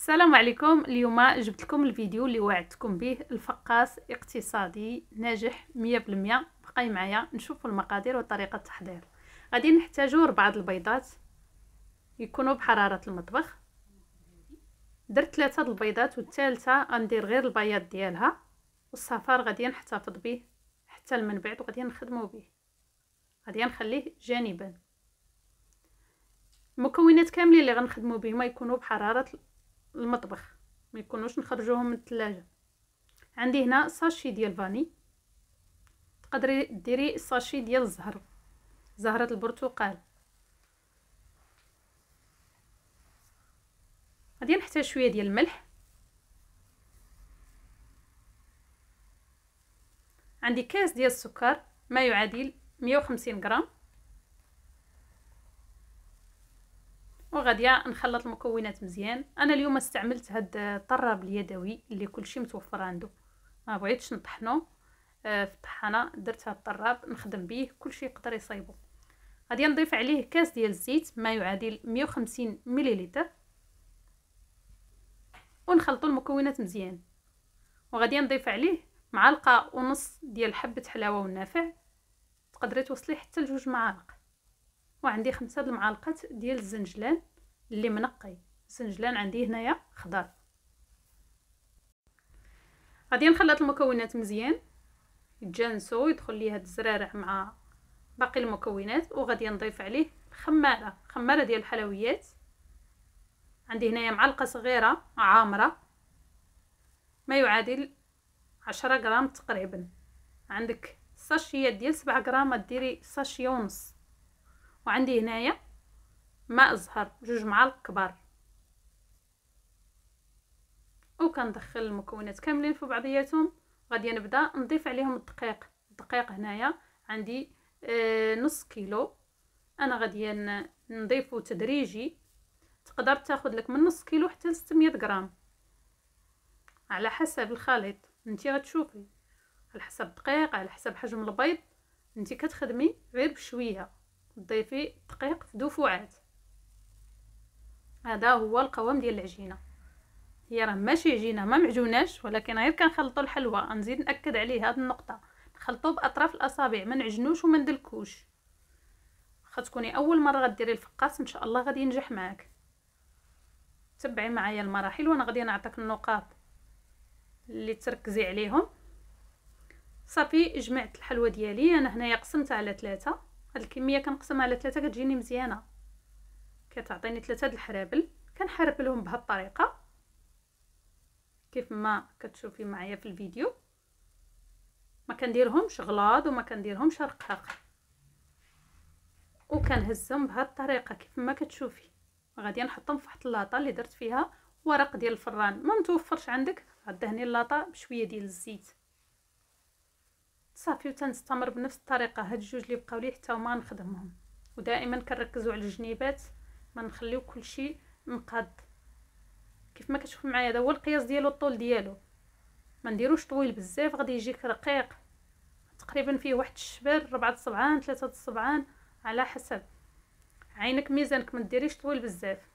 السلام عليكم اليوم جبت لكم الفيديو اللي وعدتكم به الفقاس اقتصادي ناجح 100% بقاي معايا نشوفوا المقادير وطريقه التحضير غادي نحتاجوا بعض البيضات يكونوا بحراره المطبخ درت ثلاثه البيضات والثالثه غندير غير البياض ديالها والصفار غادي نحتفظ به حتى من بعد وغادي نخدمو به غادي نخليه جانبا المكونات كاملين اللي غنخدمو بهم يكونوا بحراره المطبخ ما يكونوش نخرجوهم من الثلاجه عندي هنا ساشي ديال فاني تقدري ديري ساشي ديال الزهر زهره البرتقال غادي نحتاج شويه ديال الملح عندي كاس ديال السكر ما يعادل 150 غرام وغادية نخلط المكونات مزيان انا اليوم استعملت هاد الطراب اليدوي اللي كلشي متوفر عنده ما بغيتش نطحنو آه، في الطحانه درت هاد الطراب نخدم به كلشي يقدر يصايبو غادي نضيف عليه كاس ديال الزيت ما يعادل 150 مليلتر ونخلطوا المكونات مزيان وغادي نضيف عليه معلقه ونص ديال حبه حلاوه والنافع تقدري توصلي حتى لجوج معالق وعندي خمسة المعالقات ديال الزنجلان اللي منقي الزنجلان عندي هنايا خضر غادي نخلط المكونات مزيان يتجانسوا يدخل ليه هاد الزرارع مع باقي المكونات وغادي نضيف عليه الخماره خماره ديال الحلويات عندي هنايا معلقه صغيره عامره ما يعادل عشرة غرام تقريبا عندك ساشيات ديال سبعة غرام ديري ساشيه ونص وعندي هنايا ماء زهر جوج معالق كبار وكندخل المكونات كاملين في بعضياتهم غادي نبدا نضيف عليهم الدقيق الدقيق هنايا عندي آه نص كيلو انا غادي نضيفه تدريجي تقدر تاخذ لك من نص كيلو حتى ل 600 غرام على حسب الخليط انت غتشوفي على حسب الدقيق على حسب حجم البيض انت كتخدمي غير بشويه ضيفي دقيق في دفوعات هذا هو القوام ديال العجينه هي راه ماشي عجينه ما معجوناش ولكن غير كنخلطوا الحلوى نزيد ناكد عليه هذه النقطه نخلطوا باطراف الاصابع ما نعجنوش وما ندلكوش واخا تكوني اول مره غديري الفقاس ان شاء الله غادي ينجح معاك تبعي معايا المراحل وانا غادي نعطيك النقاط اللي تركزي عليهم صافي جمعت الحلوى ديالي انا هنايا قسمتها على ثلاثة هاد الكميه كنقسمها على ثلاثه كتجيني مزيانه كتعطيني ثلاثه د الحرابل كنحربلهم بهاد الطريقه كيف ما كتشوفي معايا في الفيديو ما كنديرهمش غلاض وما كنديرهمش رقاق وكنهزهم بهاد الطريقه كيف ما كتشوفي غادي نحطهم في واحد اللاطه اللي درت فيها ورق ديال الفران ما متوفرش عندك غدهني اللاطه بشويه ديال الزيت صافي وتنستمر بنفس الطريقه هاد الجوج اللي بقاو لي حتى هما نخدمهم ودائما كنركزوا على الجنيبات ما نخليو كلشي مقاد كيف ما كتشوف معايا هذا هو القياس ديالو الطول ديالو ما نديروش طويل بزاف غادي يجيك رقيق تقريبا فيه واحد الشبر ربعة الصبعان ثلاثة الصبعان على حسب عينك ميزانك ما ديريش طويل بزاف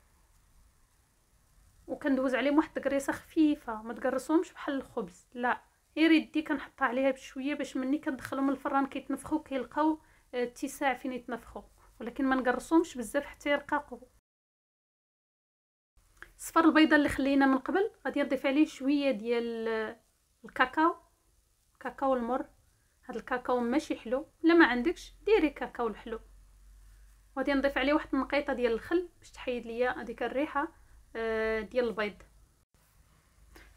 وكندوز عليهم واحد التقريصه خفيفه ما تقرصهمش بحال الخبز لا غير يدي كنحطها عليها بشويه باش مني كندخلهم الفران كيتنفخوا كيلقاو اتساع آه، فين يتنفخوا ولكن ما نقرصهمش بزاف حتى يرقاقوا صفر البيضه اللي خلينا من قبل غادي نضيف عليه شويه ديال آه، الكاكاو كاكاو المر هذا الكاكاو ماشي حلو الا ما عندكش ديري كاكاو الحلو وغادي نضيف عليه واحد النقيطه ديال الخل باش تحيد ليا هذيك الريحه آه، ديال البيض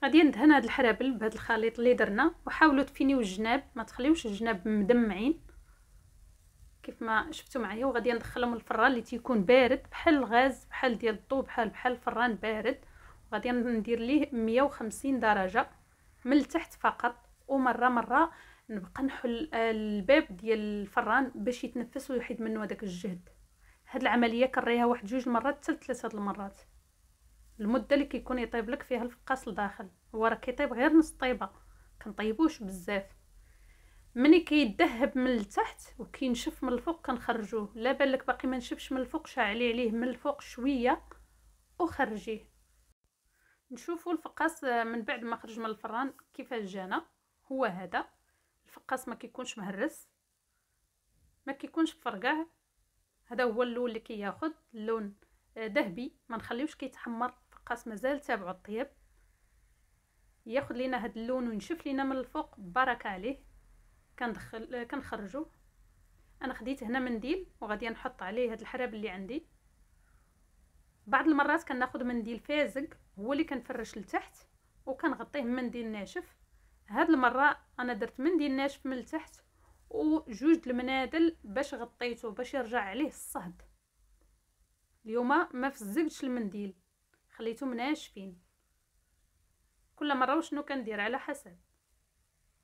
غادي ندهن هاد الحرابل بهاد الخليط اللي درنا وحاولوا تفينيو الجناب ما تخليوش الجناب مدمعين كيف ما شفتوا معايا وغادي ندخلهم الفران اللي تيكون بارد بحال الغاز بحال ديال الضو بحال بحال الفران بارد وغادي ندير ليه 150 درجه من التحت فقط ومره مره نبقى نحل الباب ديال الفران باش يتنفس ويحيد منه هذاك الجهد هاد العمليه كريها واحد جوج مرات حتى ثلاثه المرات المده اللي كيكون يطيب لك فيها الفقاس لداخل هو راه كيطيب غير نص طيبه كنطيبوش بزاف ملي كيدهب من التحت وكينشف من الفوق كنخرجوه لا بالك باقي ما نشفش من الفوق شعلي عليه من الفوق شويه وخرجيه نشوفوا الفقاس آه، من بعد ما خرج من الفران كيفاش جانا هو هذا الفقاس ما كيكونش مهرس ما كيكونش فرقع هذا هو اللون اللي كياخذ كي اللون آه، ذهبي ما نخليوش كيتحمر بقات مازال تابعو الطياب ياخد لينا هاد اللون ونشف لينا من الفوق بركه عليه كندخل كنخرجو انا خديت هنا منديل وغادي نحط عليه هاد الحراب اللي عندي بعض المرات كناخد منديل فازق هو اللي كنفرش لتحت وكنغطيه بمنديل ناشف هاد المره انا درت منديل ناشف من التحت وجوج المنادل باش غطيته باش يرجع عليه الصهد اليوم ما فزقتش المنديل خليتهم ناشفين كل مره وشنو كندير على حسب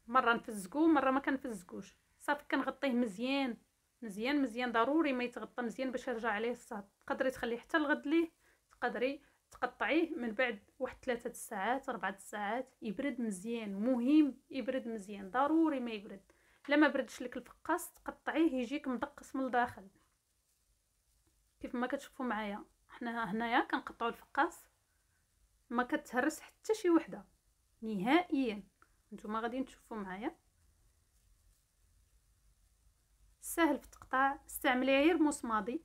مره نفزقو مره ما كنفزقوش صافي كنغطيه مزيان مزيان مزيان ضروري ما يتغطى مزيان باش يرجع عليه الصهد تقدري تخليه حتى الغد ليه تقدري تقطعيه من بعد واحد ثلاثة الساعات أربعة الساعات يبرد مزيان مهم يبرد مزيان ضروري ما يبرد لما بردش لك الفقاس تقطعيه يجيك مدقس من الداخل كيف ما كتشوفوا معايا حنا هنايا كنقطعو الفقاص ما كتهرس حتى شي وحده نهائيا نتوما غادي تشوفوا معايا سهل في التقطاع استعملي غير مصماضي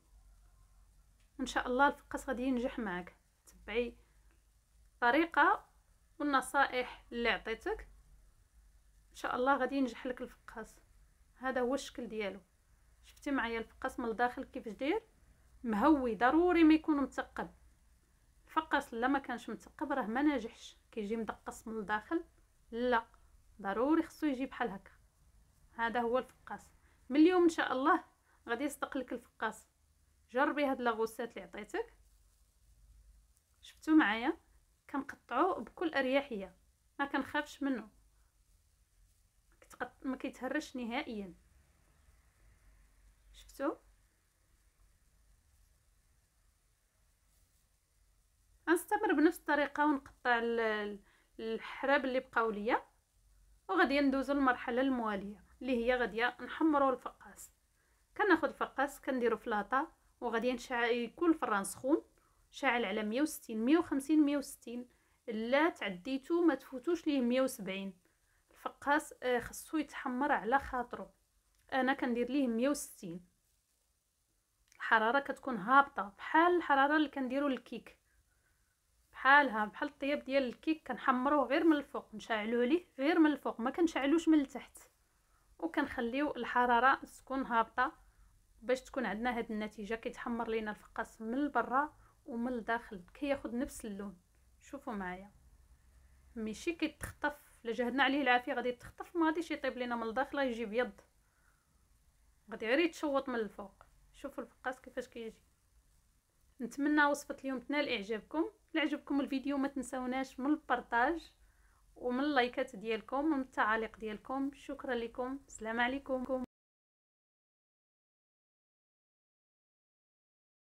وان شاء الله الفقاس غادي ينجح معك تبعي الطريقه والنصائح اللي عطيتك ان شاء الله غادي ينجح لك الفقاس هذا هو الشكل ديالو شفتي معايا الفقاس من الداخل كيف داير مهوي ضروري ما يكون مثقب فقط لا ما كانش مثقب راه ما ناجحش كيجي مدقص من الداخل لا ضروري خصو يجي بحال هكا هذا هو الفقاس من اليوم ان شاء الله غادي يصدق لك الفقاس جربي هاد لاغوسات اللي عطيتك شفتو معايا كنقطعو بكل اريحيه ما كنخافش منه ما كيتهرش نهائيا نستمر بنفس الطريقه ونقطع الحراب اللي بقاو ليا وغادي ندوزو للمرحله المواليه اللي هي غادي نحمروا الفقاس كناخذ الفقاس كنديرو لاطا وغادي نشعل يكون الفران سخون شاعل على 160 150 160 لا تعديتو ما تفوتوش ليه 170 الفقاس آه، خصو يتحمر على خاطرو انا كندير ليه 160 الحراره كتكون هابطه بحال الحراره اللي كنديرو للكيك بحالها بحال الطياب ديال الكيك كنحمروه غير من الفوق نشعلوه ليه غير من الفوق ما كنشعلوش من التحت وكنخليو الحراره تكون هابطه باش تكون عندنا هاد النتيجه كيتحمر لينا الفقاس من البرا ومن الداخل كياخد نفس اللون شوفوا معايا ماشي كيتخطف الا جهدنا عليه العافيه غادي يتخطف ما غاديش يطيب لينا من الداخل يجي بيض غادي غير يتشوط من الفوق شوفوا الفقاس كيفاش كيجي نتمنى وصفه اليوم تنال اعجابكم لعجبكم الفيديو ما تنساوناش من البارطاج ومن اللايكات ديالكم ومن التعاليق ديالكم شكرا لكم سلام عليكم